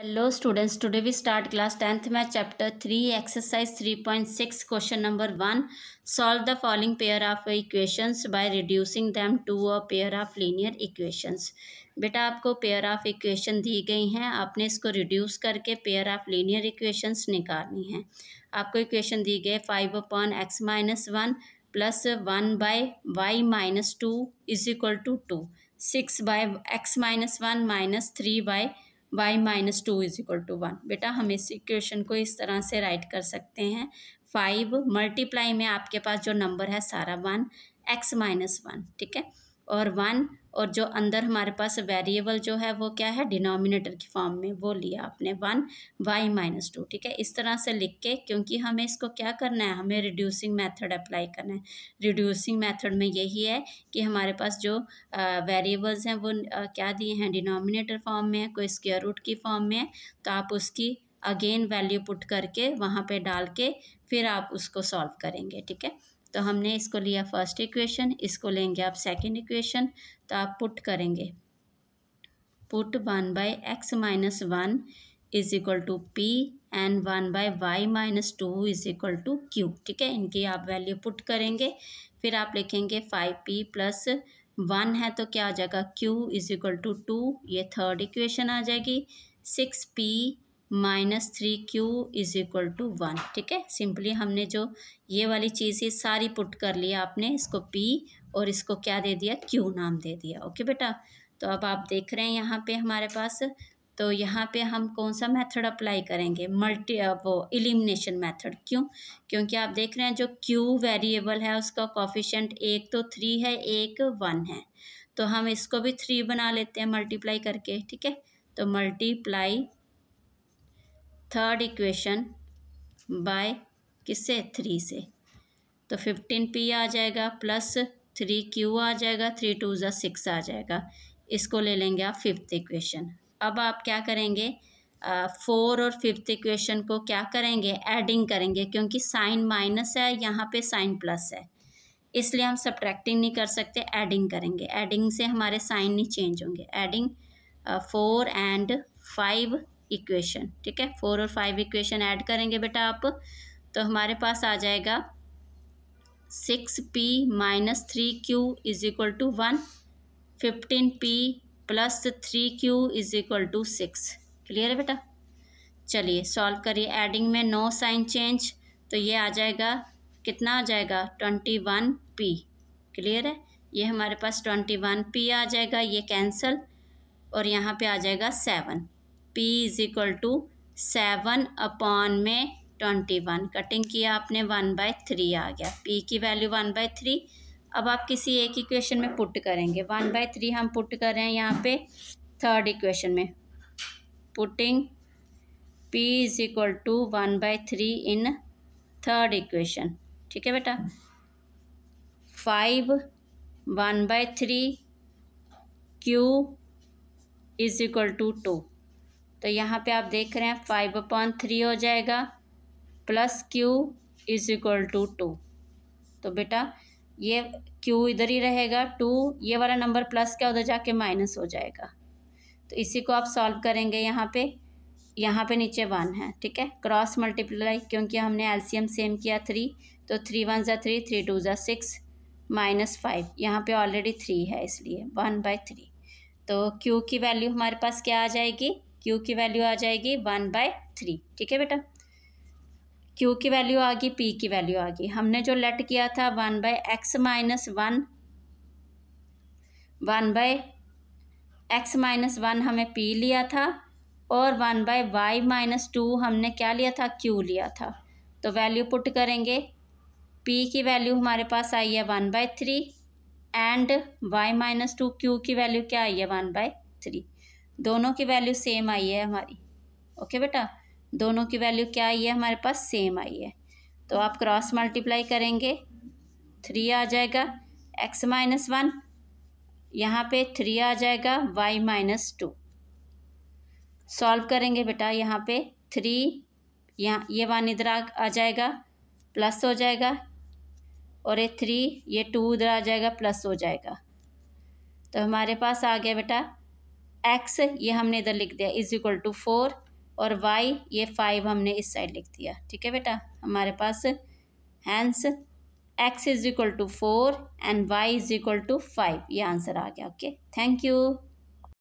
hello students today we start class tenth में chapter three exercise three point six question number one solve the following pair of equations by reducing them to a pair of linear equations बेटा आपको pair of equation दी गई हैं आपने इसको reduce करके pair of linear equations निकालनी है आपको इक्वेशन दी गई five upon x minus one plus one by y minus two is equal to two six by x minus one minus three by y minus two is equal to one बेटा हम इस equation को इस तरह से right कर सकते हैं फाइव मल्टीप्लाई में आपके पास जो नंबर है सारा वन एक्स माइनस वन ठीक है और वन और जो अंदर हमारे पास वेरिएबल जो है वो क्या है डिनोमिनेटर के फॉर्म में वो लिया आपने वन वाई माइनस टू ठीक है इस तरह से लिख के क्योंकि हमें इसको क्या करना है हमें रिड्यूसिंग मेथड अप्लाई करना है रिड्यूसिंग मेथड में यही है कि हमारे पास जो वेरिएबल्स हैं वो आ, क्या दिए हैं डिनोमिनेटर फॉर्म में है कोई स्क्वेयर रूट की फॉर्म में है तो आप उसकी अगेन वैल्यू पुट करके वहाँ पर डाल के फिर आप उसको सॉल्व करेंगे ठीक है तो हमने इसको लिया फर्स्ट इक्वेशन इसको लेंगे आप सेकंड इक्वेशन तो आप पुट करेंगे put one by x minus one is equal to p and one by y minus two is equal to q ठीक है इनकी आप वैल्यू पुट करेंगे फिर आप लिखेंगे फाइव पी प्लस वन है तो क्या आ जाएगा q is equal to two ये थर्ड इक्वेशन आ जाएगी six p minus three q is equal to one ठीक है सिंपली हमने जो ये वाली चीज़ है सारी पुट कर लिया आपने इसको पी और इसको क्या दे दिया क्यू नाम दे दिया ओके बेटा तो अब आप देख रहे हैं यहाँ पे हमारे पास तो यहाँ पे हम कौन सा मेथड अप्लाई करेंगे मल्टी वो इलिमिनेशन मेथड क्यों क्योंकि आप देख रहे हैं जो क्यू वेरिएबल है उसका कॉफिशेंट एक तो थ्री है एक वन है तो हम इसको भी थ्री बना लेते हैं मल्टीप्लाई करके ठीक है तो मल्टीप्लाई थर्ड इक्वेशन बाय किससे थ्री से तो फिफ्टीन पी आ जाएगा प्लस थ्री क्यू आ जाएगा थ्री टू ज़ा सिक्स आ जाएगा इसको ले लेंगे आप फिफ्थ इक्वेशन अब आप क्या करेंगे फोर uh, और फिफ्थ इक्वेशन को क्या करेंगे एडिंग करेंगे क्योंकि साइन माइनस है यहाँ पे साइन प्लस है इसलिए हम सब्ट्रैक्टिंग नहीं कर सकते एडिंग करेंगे एडिंग से हमारे साइन नहीं चेंज होंगे adding four and five equation ठीक है फोर और फाइव इक्वेशन ऐड करेंगे बेटा आप तो हमारे पास आ जाएगा six p minus three q is equal to one fifteen p plus three q is equal to six clear है बेटा चलिए सॉल्व करिए एडिंग में नो साइन चेंज तो ये आ जाएगा कितना आ जाएगा ट्वेंटी वन पी क्लियर है ये हमारे पास ट्वेंटी वन पी आ जाएगा ये कैंसिल और यहाँ पे आ जाएगा seven p is equal to seven upon में ट्वेंटी वन कटिंग किया आपने वन बाय थ्री आ गया पी की वैल्यू वन बाय थ्री अब आप किसी एक इक्वेशन में पुट करेंगे वन बाय थ्री हम पुट कर रहे हैं यहाँ पे थर्ड इक्वेशन में putting p is equal to one by three in third equation ठीक है बेटा five one by three q is equal to two तो यहाँ पे आप देख रहे हैं फाइव अपॉन थ्री हो जाएगा plus q is equal to two तो बेटा ये क्यू इधर ही रहेगा टू ये वाला नंबर प्लस का उधर जाके माइनस हो जाएगा तो इसी को आप सॉल्व करेंगे यहाँ पे यहाँ पे नीचे वन है ठीक है क्रॉस मल्टीप्लाई क्योंकि हमने एलसीएम सेम किया थ्री तो थ्री वन ज़ा थ्री थ्री टू ज़ा सिक्स माइनस फाइव यहाँ पे ऑलरेडी थ्री है इसलिए वन बाय थ्री तो क्यू की वैल्यू हमारे पास क्या आ जाएगी क्यू की वैल्यू आ जाएगी वन बाय थ्री ठीक है बेटा क्यू की वैल्यू आ गई पी की वैल्यू आ गई हमने जो लेट किया था one by x minus one one by x minus one हमें पी लिया था और one by y minus two हमने क्या लिया था क्यू लिया था तो वैल्यू पुट करेंगे पी की वैल्यू हमारे पास आई है one by three and y minus two q की वैल्यू क्या आई है वन बाय थ्री दोनों की वैल्यू सेम आई है हमारी ओके बेटा दोनों की वैल्यू क्या आई है हमारे पास सेम आई है तो आप क्रॉस मल्टीप्लाई करेंगे थ्री आ जाएगा एक्स माइनस वन यहाँ पे थ्री आ जाएगा वाई माइनस टू सॉल्व करेंगे बेटा यहाँ पे थ्री यहाँ ये वन इधर आ जाएगा प्लस हो जाएगा और ये थ्री ये टू इधर आ जाएगा प्लस हो जाएगा तो हमारे पास आ गया बेटा एक्स ये हमने इधर लिख दिया इज इक्वल टू फोर और वाई ये फाइव हमने इस साइड लिख दिया ठीक है बेटा हमारे पास hence x is equal to four and y is equal to five ये आंसर आ गया ओके थैंक यू